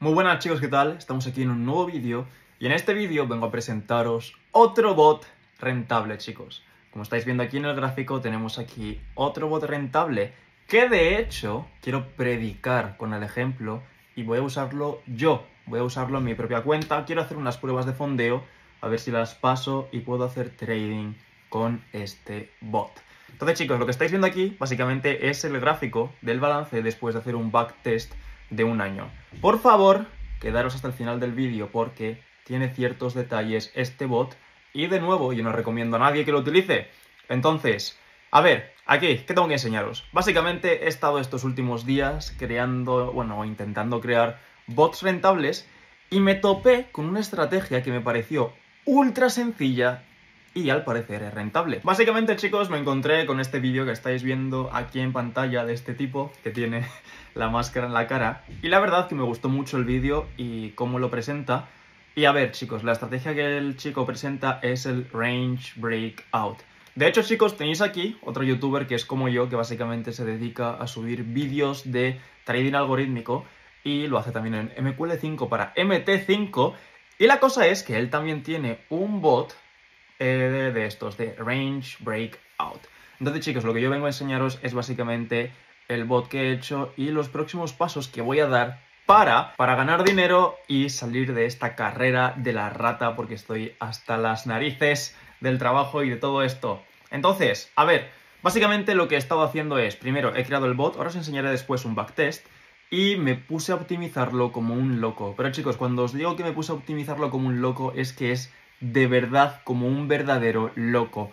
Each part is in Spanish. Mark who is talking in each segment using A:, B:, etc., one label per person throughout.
A: Muy buenas chicos, ¿qué tal? Estamos aquí en un nuevo vídeo y en este vídeo vengo a presentaros otro bot rentable, chicos. Como estáis viendo aquí en el gráfico tenemos aquí otro bot rentable que de hecho quiero predicar con el ejemplo y voy a usarlo yo, voy a usarlo en mi propia cuenta, quiero hacer unas pruebas de fondeo a ver si las paso y puedo hacer trading con este bot. Entonces chicos, lo que estáis viendo aquí básicamente es el gráfico del balance después de hacer un backtest test de un año. Por favor, quedaros hasta el final del vídeo porque tiene ciertos detalles este bot y de nuevo yo no recomiendo a nadie que lo utilice. Entonces, a ver, aquí, ¿qué tengo que enseñaros? Básicamente he estado estos últimos días creando, bueno, intentando crear bots rentables y me topé con una estrategia que me pareció ultra sencilla y al parecer es rentable. Básicamente, chicos, me encontré con este vídeo que estáis viendo aquí en pantalla de este tipo que tiene la máscara en la cara y la verdad que me gustó mucho el vídeo y cómo lo presenta. Y a ver, chicos, la estrategia que el chico presenta es el Range Breakout. De hecho, chicos, tenéis aquí otro youtuber que es como yo, que básicamente se dedica a subir vídeos de trading algorítmico y lo hace también en MQL5 para MT5. Y la cosa es que él también tiene un bot de, de estos, de Range Breakout. Entonces chicos, lo que yo vengo a enseñaros es básicamente el bot que he hecho y los próximos pasos que voy a dar para, para ganar dinero y salir de esta carrera de la rata porque estoy hasta las narices del trabajo y de todo esto. Entonces, a ver, básicamente lo que he estado haciendo es, primero he creado el bot, ahora os enseñaré después un backtest y me puse a optimizarlo como un loco. Pero chicos, cuando os digo que me puse a optimizarlo como un loco es que es de verdad como un verdadero loco.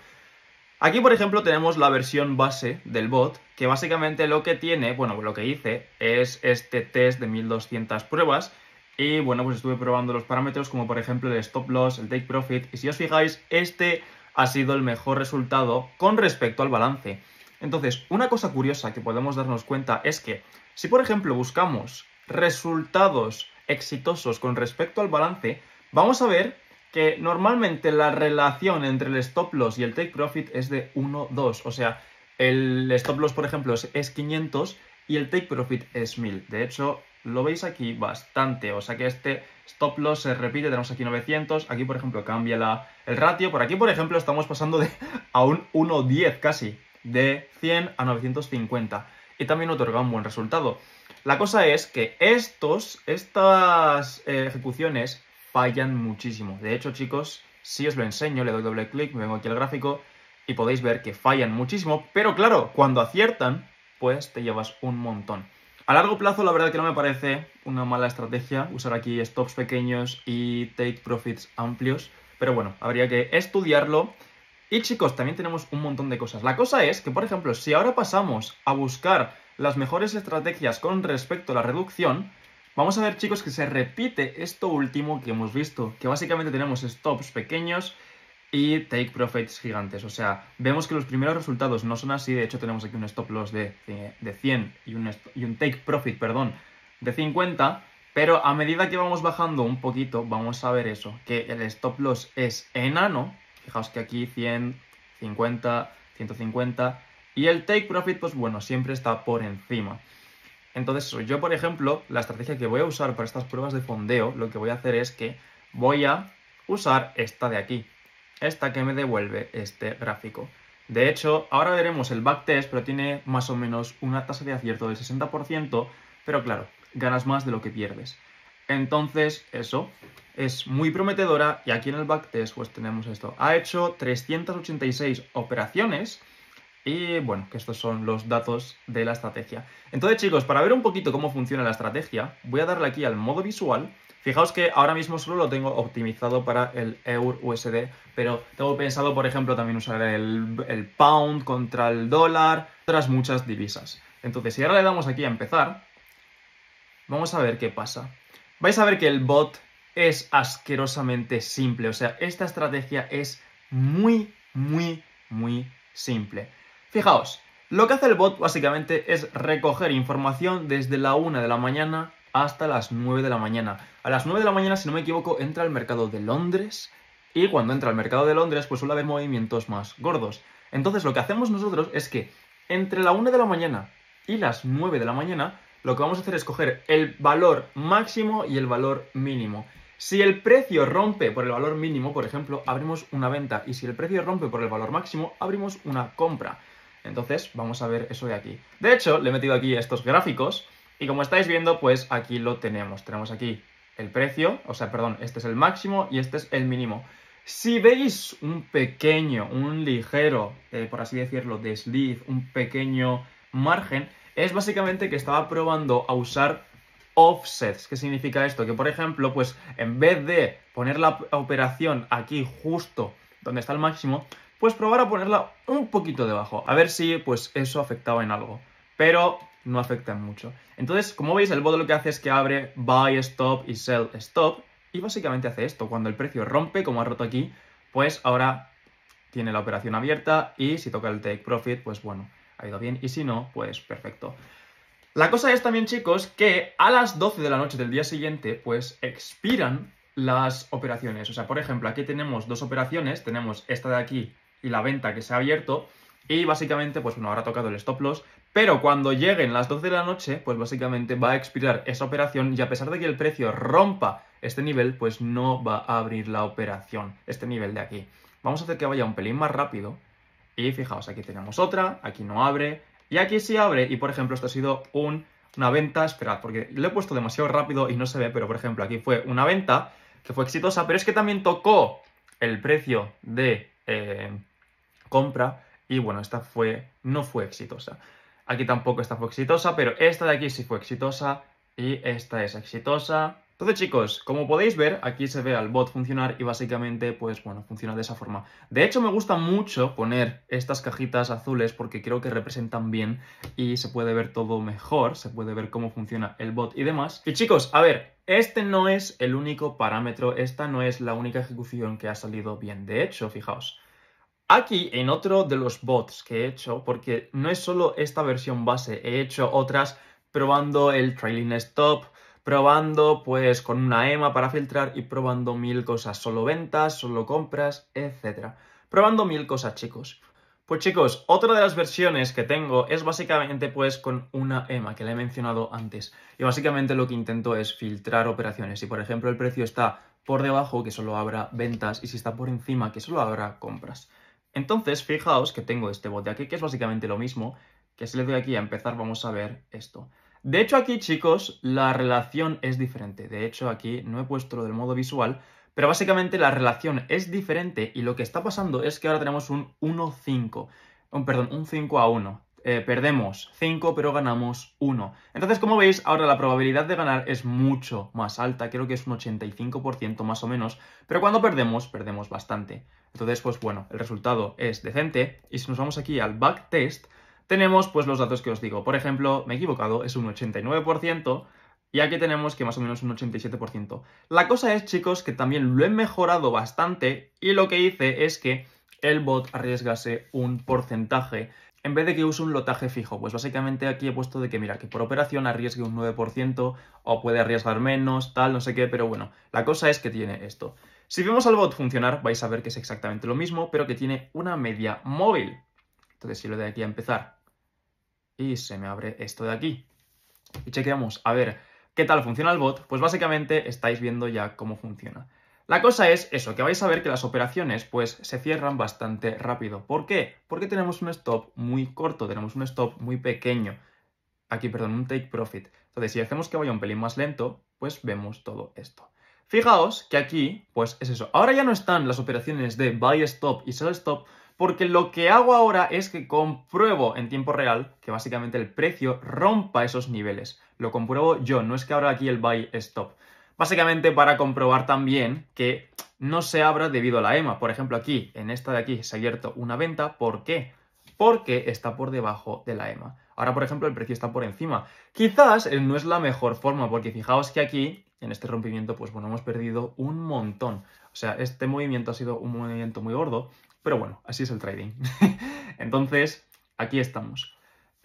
A: Aquí, por ejemplo, tenemos la versión base del bot, que básicamente lo que tiene, bueno, lo que hice es este test de 1200 pruebas y, bueno, pues estuve probando los parámetros como, por ejemplo, el stop loss, el take profit y si os fijáis, este ha sido el mejor resultado con respecto al balance. Entonces, una cosa curiosa que podemos darnos cuenta es que si, por ejemplo, buscamos resultados exitosos con respecto al balance, vamos a ver que normalmente la relación entre el stop loss y el take profit es de 1-2. O sea, el stop loss, por ejemplo, es 500 y el take profit es 1000. De hecho, lo veis aquí bastante. O sea que este stop loss se repite, tenemos aquí 900. Aquí, por ejemplo, cambia la, el ratio. Por aquí, por ejemplo, estamos pasando de, a un 1.10 casi, de 100 a 950. Y también otorga un buen resultado. La cosa es que estos, estas eh, ejecuciones fallan muchísimo. De hecho, chicos, si os lo enseño, le doy doble clic, me vengo aquí al gráfico y podéis ver que fallan muchísimo, pero claro, cuando aciertan, pues te llevas un montón. A largo plazo, la verdad que no me parece una mala estrategia usar aquí stops pequeños y take profits amplios, pero bueno, habría que estudiarlo. Y chicos, también tenemos un montón de cosas. La cosa es que, por ejemplo, si ahora pasamos a buscar las mejores estrategias con respecto a la reducción, Vamos a ver, chicos, que se repite esto último que hemos visto, que básicamente tenemos stops pequeños y take profits gigantes. O sea, vemos que los primeros resultados no son así. De hecho, tenemos aquí un stop loss de, 100 eh, y un, y un take profit, perdón, de 50. Pero a medida que vamos bajando un poquito, vamos a ver eso, que el stop loss es enano. Fijaos que aquí 100, 50, 150. Y el take profit, pues bueno, siempre está por encima. Entonces, yo, por ejemplo, la estrategia que voy a usar para estas pruebas de fondeo, lo que voy a hacer es que voy a usar esta de aquí, esta que me devuelve este gráfico. De hecho, ahora veremos el backtest, pero tiene más o menos una tasa de acierto del 60%, pero claro, ganas más de lo que pierdes. Entonces, eso es muy prometedora y aquí en el backtest pues tenemos esto. Ha hecho 386 operaciones, y bueno, que estos son los datos de la estrategia. Entonces chicos, para ver un poquito cómo funciona la estrategia, voy a darle aquí al modo visual. Fijaos que ahora mismo solo lo tengo optimizado para el EUR USD, pero tengo pensado, por ejemplo, también usar el, el pound contra el dólar, otras muchas divisas. Entonces, si ahora le damos aquí a empezar, vamos a ver qué pasa. Vais a ver que el bot es asquerosamente simple, o sea, esta estrategia es muy, muy, muy simple. Fijaos, lo que hace el bot básicamente es recoger información desde la 1 de la mañana hasta las 9 de la mañana. A las 9 de la mañana, si no me equivoco, entra al mercado de Londres y cuando entra al mercado de Londres pues suele haber movimientos más gordos. Entonces lo que hacemos nosotros es que entre la 1 de la mañana y las 9 de la mañana lo que vamos a hacer es coger el valor máximo y el valor mínimo. Si el precio rompe por el valor mínimo, por ejemplo, abrimos una venta y si el precio rompe por el valor máximo, abrimos una compra. Entonces vamos a ver eso de aquí. De hecho, le he metido aquí estos gráficos y como estáis viendo, pues aquí lo tenemos. Tenemos aquí el precio, o sea, perdón, este es el máximo y este es el mínimo. Si veis un pequeño, un ligero, eh, por así decirlo, desliz, un pequeño margen, es básicamente que estaba probando a usar offsets. ¿Qué significa esto? Que, por ejemplo, pues en vez de poner la operación aquí justo donde está el máximo, pues probar a ponerla un poquito debajo, a ver si pues eso afectaba en algo, pero no afecta mucho. Entonces, como veis, el bot lo que hace es que abre buy stop y sell stop y básicamente hace esto, cuando el precio rompe, como ha roto aquí, pues ahora tiene la operación abierta y si toca el take profit, pues bueno, ha ido bien y si no, pues perfecto. La cosa es también, chicos, que a las 12 de la noche del día siguiente, pues expiran las operaciones. O sea, por ejemplo, aquí tenemos dos operaciones. Tenemos esta de aquí y la venta que se ha abierto. Y básicamente, pues bueno, habrá tocado el stop loss. Pero cuando lleguen las 12 de la noche, pues básicamente va a expirar esa operación y a pesar de que el precio rompa este nivel, pues no va a abrir la operación, este nivel de aquí. Vamos a hacer que vaya un pelín más rápido. Y fijaos, aquí tenemos otra, aquí no abre, y aquí sí abre. Y por ejemplo, esto ha sido una venta, esperad, porque lo he puesto demasiado rápido y no se ve, pero por ejemplo, aquí fue una venta que fue exitosa, pero es que también tocó el precio de... Eh, compra y bueno, esta fue, no fue exitosa. Aquí tampoco esta fue exitosa, pero esta de aquí sí fue exitosa y esta es exitosa. Entonces chicos, como podéis ver, aquí se ve al bot funcionar y básicamente, pues bueno, funciona de esa forma. De hecho me gusta mucho poner estas cajitas azules porque creo que representan bien y se puede ver todo mejor, se puede ver cómo funciona el bot y demás. Y chicos, a ver, este no es el único parámetro, esta no es la única ejecución que ha salido bien. De hecho, fijaos, Aquí en otro de los bots que he hecho, porque no es solo esta versión base, he hecho otras probando el trailing stop, probando pues con una EMA para filtrar y probando mil cosas, solo ventas, solo compras, etc. Probando mil cosas chicos. Pues chicos, otra de las versiones que tengo es básicamente pues con una EMA que la he mencionado antes. Y básicamente lo que intento es filtrar operaciones. Si por ejemplo el precio está por debajo, que solo habrá ventas y si está por encima, que solo habrá compras. Entonces, fijaos que tengo este bote aquí, que es básicamente lo mismo, que si le doy aquí a empezar vamos a ver esto. De hecho aquí, chicos, la relación es diferente. De hecho aquí no he puesto lo del modo visual, pero básicamente la relación es diferente y lo que está pasando es que ahora tenemos un 1-5. perdón, un 5 a 1. Eh, perdemos 5, pero ganamos 1. Entonces, como veis, ahora la probabilidad de ganar es mucho más alta, creo que es un 85% más o menos, pero cuando perdemos, perdemos bastante. Entonces, pues bueno, el resultado es decente, y si nos vamos aquí al backtest, tenemos pues los datos que os digo. Por ejemplo, me he equivocado, es un 89%, y aquí tenemos que más o menos un 87%. La cosa es, chicos, que también lo he mejorado bastante, y lo que hice es que el bot arriesgase un porcentaje en vez de que use un lotaje fijo, pues básicamente aquí he puesto de que, mira, que por operación arriesgue un 9% o puede arriesgar menos, tal, no sé qué, pero bueno, la cosa es que tiene esto. Si vemos al bot funcionar, vais a ver que es exactamente lo mismo, pero que tiene una media móvil. Entonces, si lo de aquí a empezar y se me abre esto de aquí y chequeamos a ver qué tal funciona el bot, pues básicamente estáis viendo ya cómo funciona. La cosa es eso, que vais a ver que las operaciones pues se cierran bastante rápido. ¿Por qué? Porque tenemos un stop muy corto, tenemos un stop muy pequeño. Aquí, perdón, un take profit. Entonces, si hacemos que vaya un pelín más lento, pues vemos todo esto. Fijaos que aquí, pues es eso. Ahora ya no están las operaciones de buy stop y sell stop, porque lo que hago ahora es que compruebo en tiempo real que básicamente el precio rompa esos niveles. Lo compruebo yo, no es que ahora aquí el buy stop básicamente para comprobar también que no se abra debido a la EMA. Por ejemplo, aquí, en esta de aquí, se ha abierto una venta. ¿Por qué? Porque está por debajo de la EMA. Ahora, por ejemplo, el precio está por encima. Quizás eh, no es la mejor forma, porque fijaos que aquí, en este rompimiento, pues bueno, hemos perdido un montón. O sea, este movimiento ha sido un movimiento muy gordo, pero bueno, así es el trading. Entonces, aquí estamos.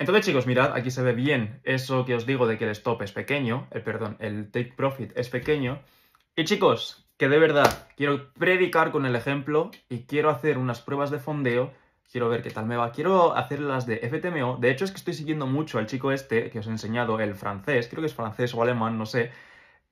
A: Entonces, chicos, mirad, aquí se ve bien eso que os digo de que el stop es pequeño, el, eh, perdón, el take profit es pequeño. Y chicos, que de verdad quiero predicar con el ejemplo y quiero hacer unas pruebas de fondeo, quiero ver qué tal me va, quiero hacer las de FTMO. De hecho, es que estoy siguiendo mucho al chico este que os he enseñado, el francés, creo que es francés o alemán, no sé.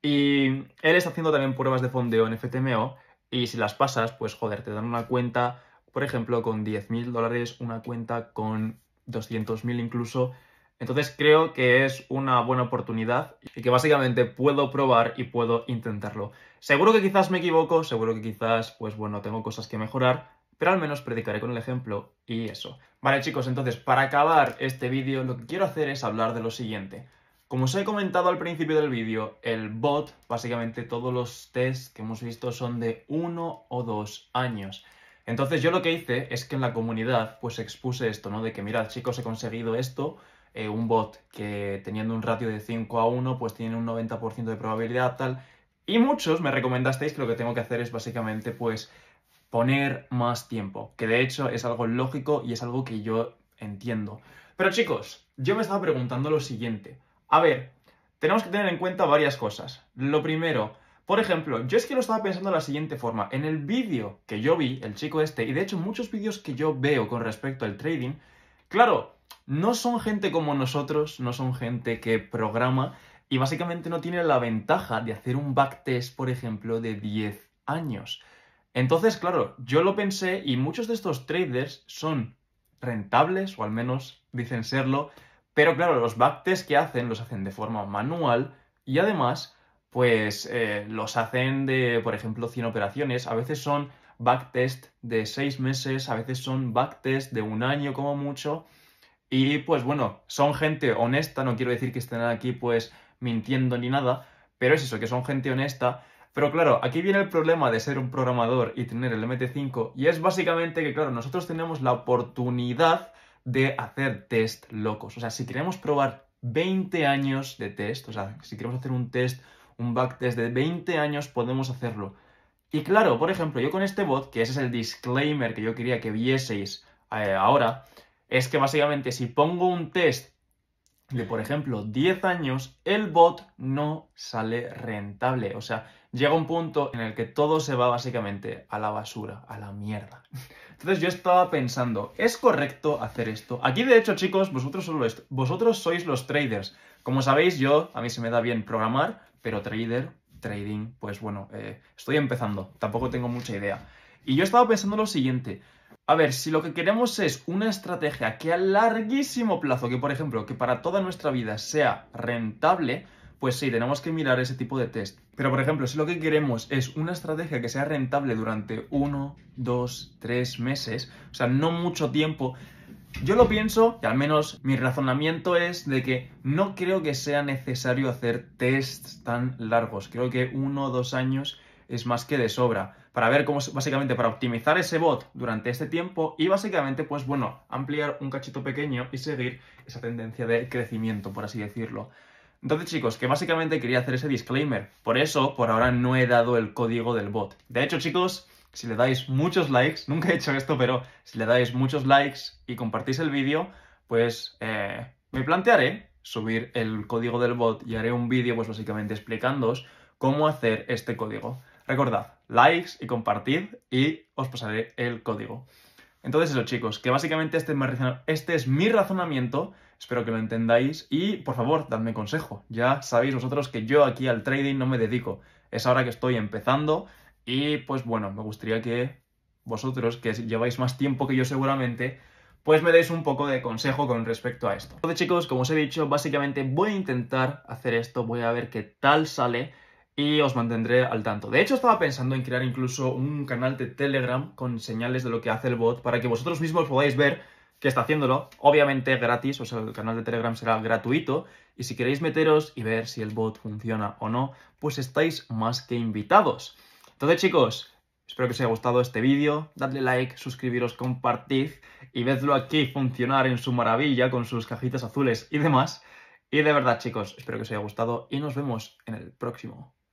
A: Y él está haciendo también pruebas de fondeo en FTMO y si las pasas, pues joder, te dan una cuenta, por ejemplo, con 10.000 dólares, una cuenta con 200.000 incluso. Entonces creo que es una buena oportunidad y que básicamente puedo probar y puedo intentarlo. Seguro que quizás me equivoco, seguro que quizás, pues bueno, tengo cosas que mejorar, pero al menos predicaré con el ejemplo y eso. Vale chicos, entonces para acabar este vídeo lo que quiero hacer es hablar de lo siguiente. Como os he comentado al principio del vídeo, el bot, básicamente todos los tests que hemos visto son de uno o dos años. Entonces yo lo que hice es que en la comunidad pues expuse esto, ¿no? De que mirad chicos he conseguido esto, eh, un bot que teniendo un ratio de 5 a 1 pues tiene un 90% de probabilidad tal. Y muchos me recomendasteis que lo que tengo que hacer es básicamente pues poner más tiempo, que de hecho es algo lógico y es algo que yo entiendo. Pero chicos, yo me estaba preguntando lo siguiente. A ver, tenemos que tener en cuenta varias cosas. Lo primero, por ejemplo, yo es que lo estaba pensando de la siguiente forma. En el vídeo que yo vi, el chico este, y de hecho muchos vídeos que yo veo con respecto al trading, claro, no son gente como nosotros, no son gente que programa y básicamente no tiene la ventaja de hacer un backtest, por ejemplo, de 10 años. Entonces, claro, yo lo pensé y muchos de estos traders son rentables, o al menos dicen serlo, pero claro, los backtests que hacen los hacen de forma manual y además pues eh, los hacen de, por ejemplo, 100 operaciones. A veces son backtest de 6 meses, a veces son backtest de un año como mucho. Y pues bueno, son gente honesta, no quiero decir que estén aquí pues mintiendo ni nada, pero es eso, que son gente honesta. Pero claro, aquí viene el problema de ser un programador y tener el MT5, y es básicamente que, claro, nosotros tenemos la oportunidad de hacer test locos. O sea, si queremos probar 20 años de test, o sea, si queremos hacer un test un backtest de 20 años podemos hacerlo. Y claro, por ejemplo, yo con este bot, que ese es el disclaimer que yo quería que vieseis eh, ahora, es que básicamente si pongo un test de, por ejemplo, 10 años, el bot no sale rentable. O sea, llega un punto en el que todo se va básicamente a la basura, a la mierda. Entonces yo estaba pensando, ¿es correcto hacer esto? Aquí de hecho, chicos, vosotros, solo vosotros sois los traders. Como sabéis, yo, a mí se me da bien programar, pero trader, trading, pues bueno, eh, estoy empezando, tampoco tengo mucha idea. Y yo estaba pensando lo siguiente. A ver, si lo que queremos es una estrategia que a larguísimo plazo, que por ejemplo, que para toda nuestra vida sea rentable, pues sí, tenemos que mirar ese tipo de test. Pero por ejemplo, si lo que queremos es una estrategia que sea rentable durante uno, dos, tres meses, o sea, no mucho tiempo, yo lo pienso, y al menos mi razonamiento es de que no creo que sea necesario hacer tests tan largos. Creo que uno o dos años es más que de sobra. Para ver cómo, básicamente, para optimizar ese bot durante este tiempo y básicamente, pues bueno, ampliar un cachito pequeño y seguir esa tendencia de crecimiento, por así decirlo. Entonces, chicos, que básicamente quería hacer ese disclaimer. Por eso, por ahora no he dado el código del bot. De hecho, chicos, si le dais muchos likes, nunca he hecho esto, pero si le dais muchos likes y compartís el vídeo, pues eh, me plantearé subir el código del bot y haré un vídeo pues básicamente explicándoos cómo hacer este código. Recordad, likes y compartid y os pasaré el código. Entonces eso chicos, que básicamente este este es mi razonamiento, espero que lo entendáis y por favor dadme consejo. Ya sabéis vosotros que yo aquí al trading no me dedico, es ahora que estoy empezando, y pues bueno, me gustaría que vosotros, que lleváis más tiempo que yo seguramente, pues me deis un poco de consejo con respecto a esto. Entonces chicos, como os he dicho, básicamente voy a intentar hacer esto, voy a ver qué tal sale y os mantendré al tanto. De hecho, estaba pensando en crear incluso un canal de Telegram con señales de lo que hace el bot para que vosotros mismos podáis ver que está haciéndolo. Obviamente gratis, o sea, el canal de Telegram será gratuito. Y si queréis meteros y ver si el bot funciona o no, pues estáis más que invitados. Entonces chicos, espero que os haya gustado este vídeo, dadle like, suscribiros, compartid y vedlo aquí funcionar en su maravilla con sus cajitas azules y demás. Y de verdad chicos, espero que os haya gustado y nos vemos en el próximo.